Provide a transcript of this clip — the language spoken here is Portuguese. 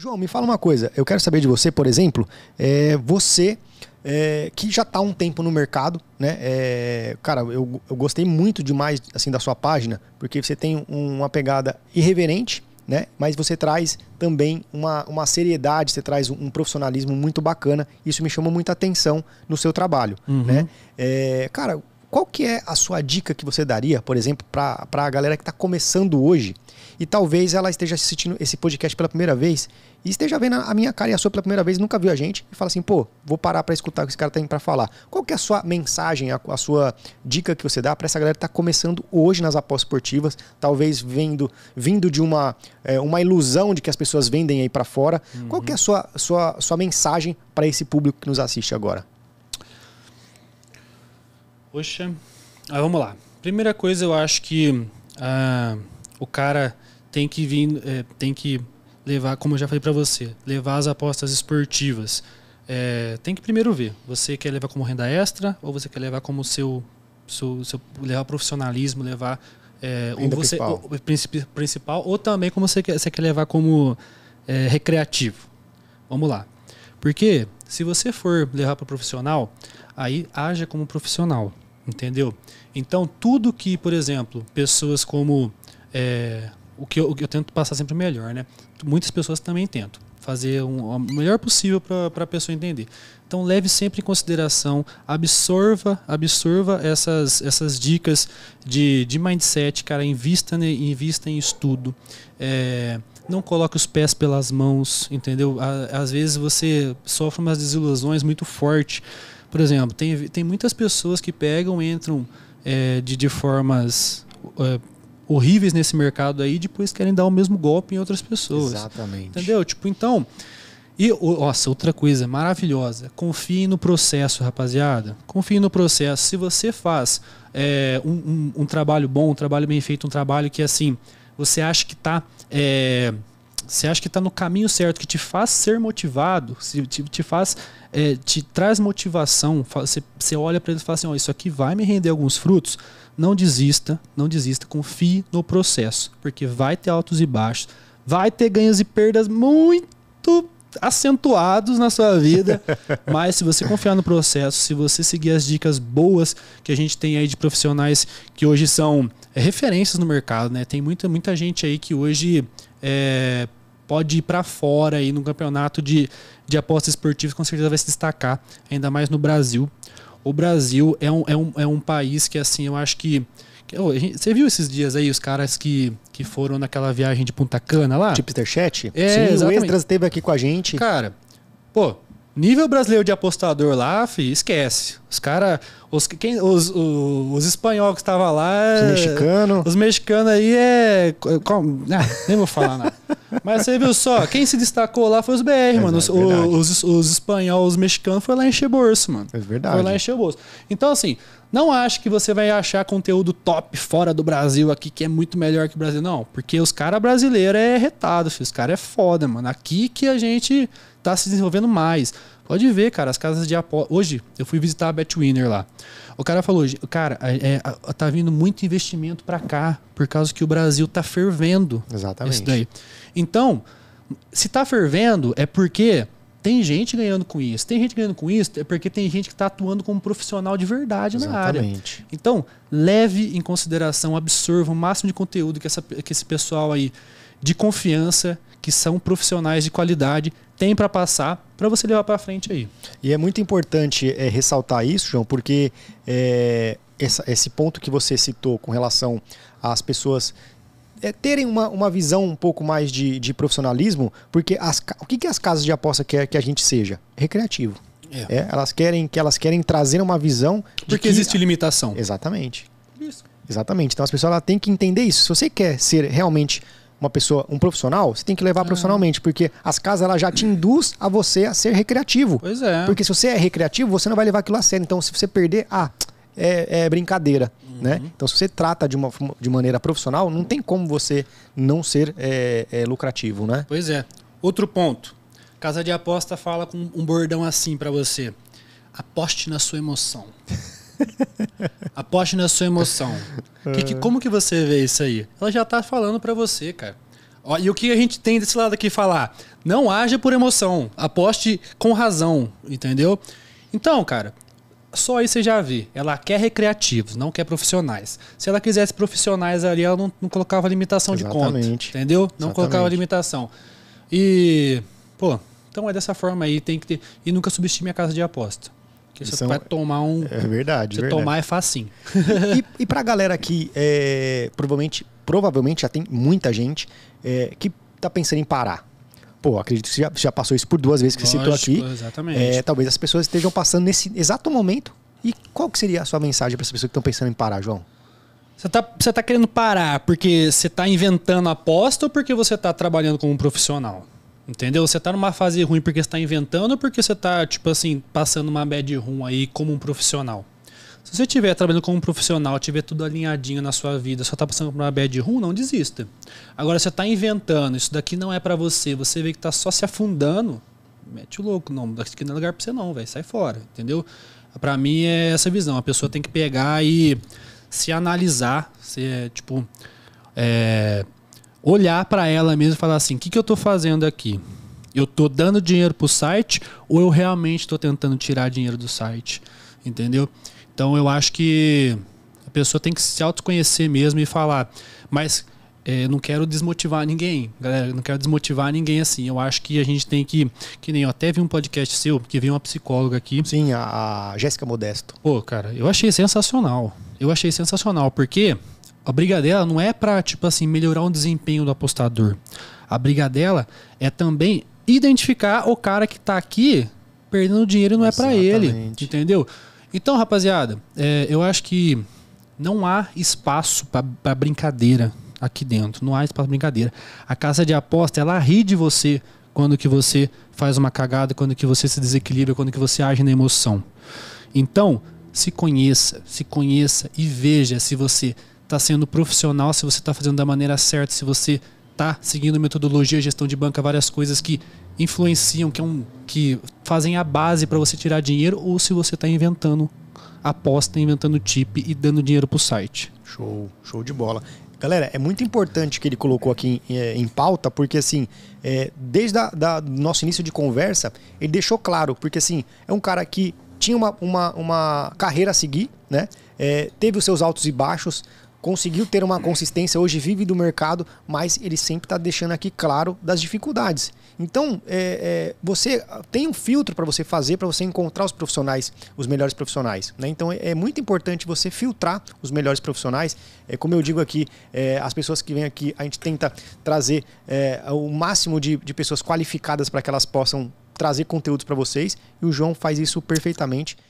João, me fala uma coisa. Eu quero saber de você, por exemplo, é, você é, que já está há um tempo no mercado, né? É, cara, eu, eu gostei muito demais assim da sua página, porque você tem uma pegada irreverente, né? Mas você traz também uma, uma seriedade, você traz um, um profissionalismo muito bacana. Isso me chamou muita atenção no seu trabalho, uhum. né? É, cara, qual que é a sua dica que você daria, por exemplo, para a galera que está começando hoje e talvez ela esteja assistindo esse podcast pela primeira vez e esteja vendo a minha cara e a sua pela primeira vez, nunca viu a gente e fala assim, pô, vou parar para escutar o que esse cara tem tá para falar. Qual que é a sua mensagem, a, a sua dica que você dá para essa galera que está começando hoje nas apostas esportivas, talvez vendo, vindo de uma, é, uma ilusão de que as pessoas vendem aí para fora. Uhum. Qual que é a sua, sua, sua mensagem para esse público que nos assiste agora? Poxa. Ah, vamos lá. Primeira coisa, eu acho que ah, o cara tem que vir, é, tem que levar, como eu já falei para você, levar as apostas esportivas. É, tem que primeiro ver. Você quer levar como renda extra ou você quer levar como seu, seu, seu levar profissionalismo, levar é, ou você principal. Ou, principal ou também como você quer, você quer levar como é, recreativo. Vamos lá. Porque se você for levar para profissional, aí haja como profissional, entendeu? Então, tudo que, por exemplo, pessoas como. É, o, que eu, o que eu tento passar sempre melhor, né? Muitas pessoas também tentam fazer um, o melhor possível para a pessoa entender. Então leve sempre em consideração, absorva, absorva essas, essas dicas de, de mindset, cara, invista, ne, invista em estudo. É, não coloque os pés pelas mãos, entendeu? Às vezes você sofre umas desilusões muito fortes por exemplo, tem, tem muitas pessoas que pegam, entram é, de, de formas é, horríveis nesse mercado aí e depois querem dar o mesmo golpe em outras pessoas. Exatamente. Entendeu? Tipo, então. E, nossa, outra coisa maravilhosa. Confie no processo, rapaziada. Confie no processo. Se você faz é, um, um, um, trabalho bom, um trabalho bem feito, um trabalho que, assim, você acha que está é, você acha que está no caminho certo, que te faz ser motivado, se, te, te faz, é, te traz motivação, você, você olha para ele e fala assim, ó, oh, isso aqui vai me render alguns frutos, não desista, não desista, confie no processo, porque vai ter altos e baixos, vai ter ganhos e perdas muito acentuados na sua vida, mas se você confiar no processo, se você seguir as dicas boas que a gente tem aí de profissionais que hoje são é, referências no mercado, né? Tem muita, muita gente aí que hoje é, pode ir para fora aí no campeonato de, de apostas esportivas, com certeza vai se destacar, ainda mais no Brasil. O Brasil é um, é um, é um país que, assim, eu acho que. que oh, gente, você viu esses dias aí os caras que, que foram naquela viagem de Punta Cana lá? Tipster Chat? É, Sim, exatamente. o Extras esteve aqui com a gente. Cara, pô, Nível brasileiro de apostador lá, fi, esquece. Os caras. Os, quem, os, os, os espanhóis que estavam lá. Os mexicanos. Os mexicanos aí é. ah, nem vou falar nada. Mas você viu só, quem se destacou lá foi os BR, é mano. Os, os, os, espanhóis, os mexicanos foram lá encher bolso, mano. É verdade. Foi lá encher bolso. Então, assim, não acho que você vai achar conteúdo top fora do Brasil aqui, que é muito melhor que o Brasil, não. Porque os caras brasileiros é retado, filho. Os caras é foda, mano. Aqui que a gente tá se desenvolvendo mais. Pode ver, cara, as casas de aposta. Hoje eu fui visitar a Betwinner lá. O cara falou, cara, é, é, tá vindo muito investimento para cá por causa que o Brasil tá fervendo. Exatamente. Isso daí. Então, se tá fervendo é porque tem gente ganhando com isso. Tem gente ganhando com isso é porque tem gente que está atuando como profissional de verdade Exatamente. na área. Então, leve em consideração, absorva o máximo de conteúdo que, essa, que esse pessoal aí de confiança que são profissionais de qualidade têm para passar para você levar para frente aí. E é muito importante é, ressaltar isso, João, porque é, essa, esse ponto que você citou com relação às pessoas é, terem uma, uma visão um pouco mais de, de profissionalismo, porque as, o que, que as casas de aposta quer que a gente seja? Recreativo. É. é elas querem que elas querem trazer uma visão porque que, existe limitação. Exatamente. Isso. Exatamente. Então as pessoas têm que entender isso. Se você quer ser realmente uma pessoa, um profissional, você tem que levar é. profissionalmente, porque as casas ela já te induz a você a ser recreativo. Pois é. Porque se você é recreativo, você não vai levar aquilo a sério. Então, se você perder, ah, é, é brincadeira, uhum. né? Então, se você trata de uma de maneira profissional, não tem como você não ser é, é, lucrativo, né? Pois é. Outro ponto. Casa de aposta fala com um bordão assim para você. Aposte na sua emoção. Aposte na sua emoção. É. Que, que, como que você vê isso aí? Ela já tá falando para você, cara. Ó, e o que a gente tem desse lado aqui falar? Não haja por emoção. Aposte com razão, entendeu? Então, cara, só aí você já vê. Ela quer recreativos, não quer profissionais. Se ela quisesse profissionais ali, ela não, não colocava limitação Exatamente. de conta. Entendeu? Não Exatamente. colocava limitação. E, pô, então é dessa forma aí, tem que ter. E nunca subestime a casa de aposta. Porque você são... vai tomar um. É verdade. Você é verdade. tomar é facinho. E, e, para a galera que é, provavelmente, provavelmente já tem muita gente é, que tá pensando em parar. Pô, acredito que você já, já passou isso por duas vezes que Lógico, você citou aqui. Exatamente. É, talvez as pessoas estejam passando nesse exato momento. E qual que seria a sua mensagem para as pessoas que estão pensando em parar, João? Você está você tá querendo parar porque você está inventando aposta ou porque você está trabalhando como um profissional? Entendeu? Você tá numa fase ruim porque você tá inventando ou porque você tá, tipo assim, passando uma bad room aí como um profissional? Se você estiver trabalhando como um profissional, tiver tudo alinhadinho na sua vida, só tá passando por uma bad room, não desista. Agora você tá inventando, isso daqui não é para você, você vê que tá só se afundando, mete o louco, não, daqui não é lugar para você não, velho, sai fora, entendeu? Para mim é essa visão, a pessoa tem que pegar e se analisar, se é, tipo é, olhar para ela mesmo e falar assim: o que, que eu estou fazendo aqui? Eu estou dando dinheiro para o site ou eu realmente estou tentando tirar dinheiro do site? Entendeu? Então eu acho que a pessoa tem que se autoconhecer mesmo e falar, mas é, não quero desmotivar ninguém, galera, não quero desmotivar ninguém assim. Eu acho que a gente tem que, que nem eu até vi um podcast seu, que veio uma psicóloga aqui. Sim, a, a Jéssica Modesto. Pô, cara, eu achei sensacional. Eu achei sensacional, porque a briga dela não é para tipo assim melhorar o desempenho do apostador. A briga dela é também identificar o cara que tá aqui perdendo dinheiro não é Exatamente. é para ele, entendeu? Então, rapaziada, é, eu acho que não há espaço para brincadeira aqui dentro. Não há espaço para brincadeira. A casa de aposta ela ri de você quando que você faz uma cagada, quando que você se desequilibra, quando que você age na emoção. Então, se conheça, se conheça e veja se você está sendo profissional, se você está fazendo da maneira certa, se você está seguindo metodologia, gestão de banca, várias coisas que influenciam, que, é um, que fazem a base para você tirar dinheiro, ou se você está inventando aposta, tá inventando tip e dando dinheiro para o site. Show, show de bola. Galera, é muito importante que ele colocou aqui em, é, em pauta, porque assim, é, desde o nosso início de conversa, ele deixou claro, porque assim, é um cara que tinha uma, uma, uma carreira a seguir, né? É, teve os seus altos e baixos, conseguiu ter uma consistência, hoje vive do mercado, mas ele sempre está deixando aqui claro das dificuldades. Então, é, é, você tem um filtro para você fazer, para você encontrar os profissionais, os melhores profissionais. Né? Então, é, é, muito importante você filtrar os melhores profissionais. É, como eu digo aqui, é, as pessoas que vêm aqui, a gente tenta trazer é, o máximo de, de pessoas qualificadas para que elas possam trazer conteúdos para vocês. E o João faz isso perfeitamente.